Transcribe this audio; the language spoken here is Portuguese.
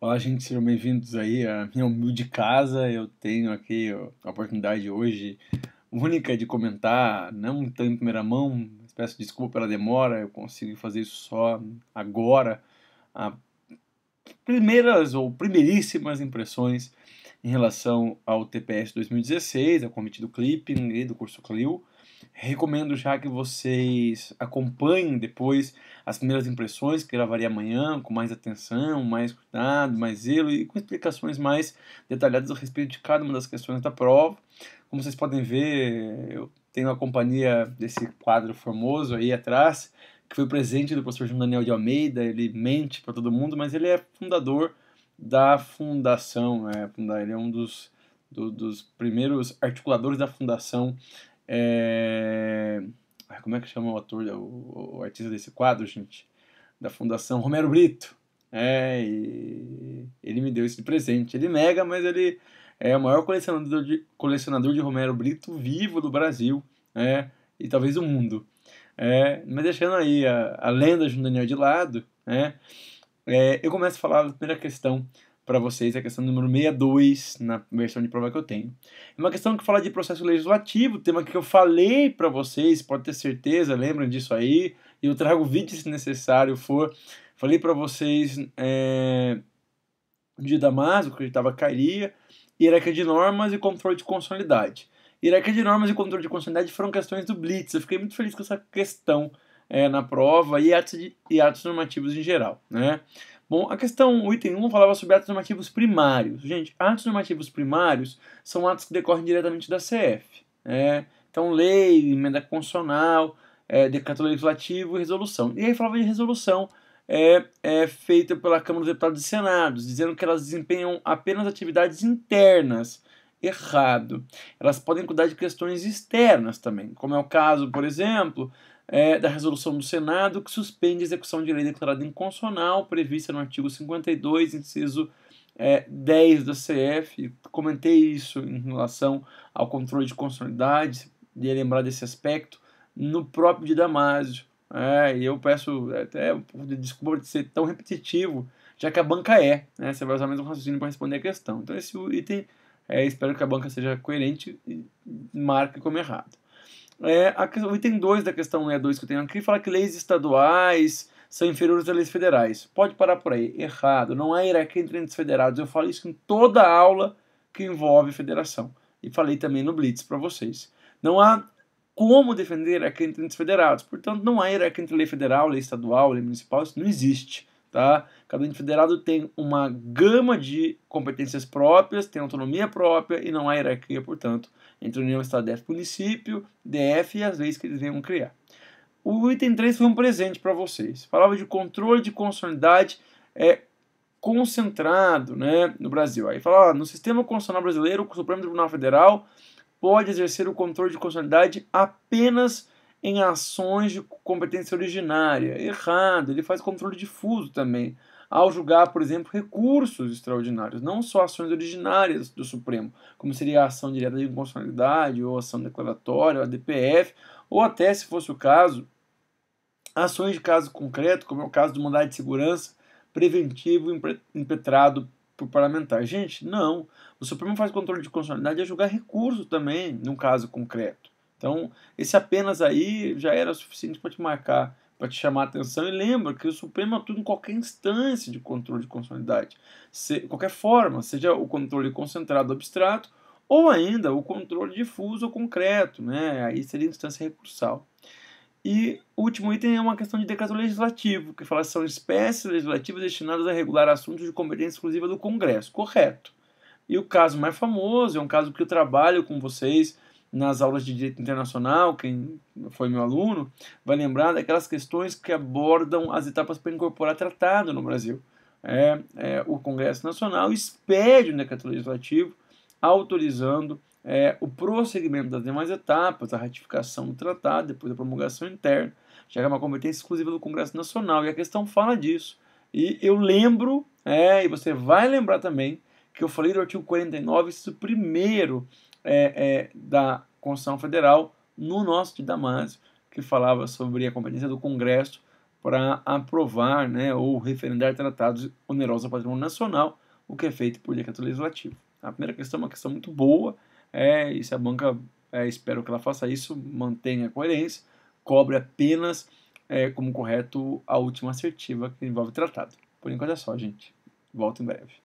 Olá, gente, sejam bem-vindos aí à minha humilde casa. Eu tenho aqui a oportunidade hoje única de comentar, não tão em primeira mão. Peço desculpa pela demora, eu consigo fazer isso só agora. A ah, primeiras ou primeiríssimas impressões em relação ao TPS 2016, ao do clipping e do curso Clio. Recomendo já que vocês acompanhem depois as primeiras impressões que gravarei amanhã, com mais atenção, mais cuidado, mais zelo e com explicações mais detalhadas a respeito de cada uma das questões da prova. Como vocês podem ver, eu tenho a companhia desse quadro formoso aí atrás, que foi presente do professor João Daniel de Almeida. Ele mente para todo mundo, mas ele é fundador da fundação, é, ele é um dos, do, dos primeiros articuladores da fundação é... Como é que chama o ator, o, o, artista desse quadro, gente? Da Fundação Romero Brito. É, e ele me deu esse presente. Ele nega, mas ele é o maior colecionador de, colecionador de Romero Brito vivo do Brasil é, e talvez do mundo. É, mas deixando aí a, a lenda de Daniel de lado, é, é, eu começo a falar da primeira questão para vocês é a questão número 62 na versão de prova que eu tenho. É uma questão que fala de processo legislativo, tema que eu falei para vocês, pode ter certeza, lembram disso aí. Eu trago vídeo se necessário for. Falei para vocês é, de Damaso, que estava cairia, hierarquia de normas e controle de consolidade. Hierarquia de normas e controle de consolidade foram questões do Blitz. Eu fiquei muito feliz com essa questão é, na prova e atos, de, e atos normativos em geral, né? Bom, a questão, o item 1 falava sobre atos normativos primários. Gente, atos normativos primários são atos que decorrem diretamente da CF. Né? Então, lei, emenda constitucional, é, decreto legislativo e resolução. E aí falava de resolução é, é feita pela Câmara dos Deputados e Senados, dizendo que elas desempenham apenas atividades internas. Errado. Elas podem cuidar de questões externas também, como é o caso, por exemplo, é, da resolução do Senado que suspende a execução de lei declarada inconstitucional prevista no artigo 52, inciso é, 10 da CF. Comentei isso em relação ao controle de constitucionalidade, de lembrar desse aspecto, no próprio de Damásio. É, e eu peço é, até desculpa de ser tão repetitivo, já que a banca é. Né, você vai usar o mesmo raciocínio para responder a questão. Então, esse item, é, espero que a banca seja coerente e marque como errado é, a, o item 2 da questão 62 que eu tenho aqui fala que leis estaduais são inferiores às leis federais. Pode parar por aí. Errado. Não há hierarquia entre entes federados. Eu falo isso em toda aula que envolve federação. E falei também no Blitz para vocês. Não há como defender a entre entes federados. Portanto, não há hierarquia entre lei federal, lei estadual, lei municipal. Isso não existe. Tá? Cada ente federado tem uma gama de competências próprias, tem autonomia própria e não há hierarquia, portanto, entre União, Estado, DF, Município, DF e as leis que eles venham criar. O item 3 foi um presente para vocês. Falava de controle de constitucionalidade é, concentrado né, no Brasil. Aí falava, ah, no sistema constitucional brasileiro, o Supremo Tribunal Federal pode exercer o controle de constitucionalidade apenas em ações de competência originária. Errado, ele faz controle difuso também, ao julgar, por exemplo, recursos extraordinários, não só ações originárias do Supremo, como seria a ação direta de inconstitucionalidade, ou ação declaratória, a DPF, ou até, se fosse o caso, ações de caso concreto, como é o caso do mandado de segurança preventivo impetrado por parlamentar. Gente, não. O Supremo faz controle de constitucionalidade a julgar recurso também, num caso concreto. Então, esse apenas aí já era suficiente para te marcar, para te chamar a atenção. E lembra que o Supremo atua é em qualquer instância de controle de conformidade, se, qualquer forma, seja o controle concentrado abstrato ou ainda o controle difuso ou concreto, né? aí seria instância recursal. E o último item é uma questão de decreto legislativo, que fala que são espécies legislativas destinadas a regular assuntos de competência exclusiva do Congresso, correto. E o caso mais famoso é um caso que eu trabalho com vocês nas aulas de direito internacional, quem foi meu aluno, vai lembrar daquelas questões que abordam as etapas para incorporar tratado no Brasil. É, é, o Congresso Nacional expede o decreto legislativo autorizando é, o prosseguimento das demais etapas, a ratificação do tratado, depois a promulgação interna, já que é uma competência exclusiva do Congresso Nacional, e a questão fala disso. E eu lembro, é, e você vai lembrar também, que eu falei do artigo 49, isso primeiro é, é, da Constituição Federal no nosso de Damásio, que falava sobre a competência do Congresso para aprovar né, ou referendar tratados onerosos ao patrimônio nacional, o que é feito por decreto legislativo. A primeira questão é uma questão muito boa, é, e se a banca, é, espero que ela faça isso, mantenha a coerência, cobre apenas é, como correto a última assertiva que envolve o tratado. Por enquanto é só, gente. Volto em breve.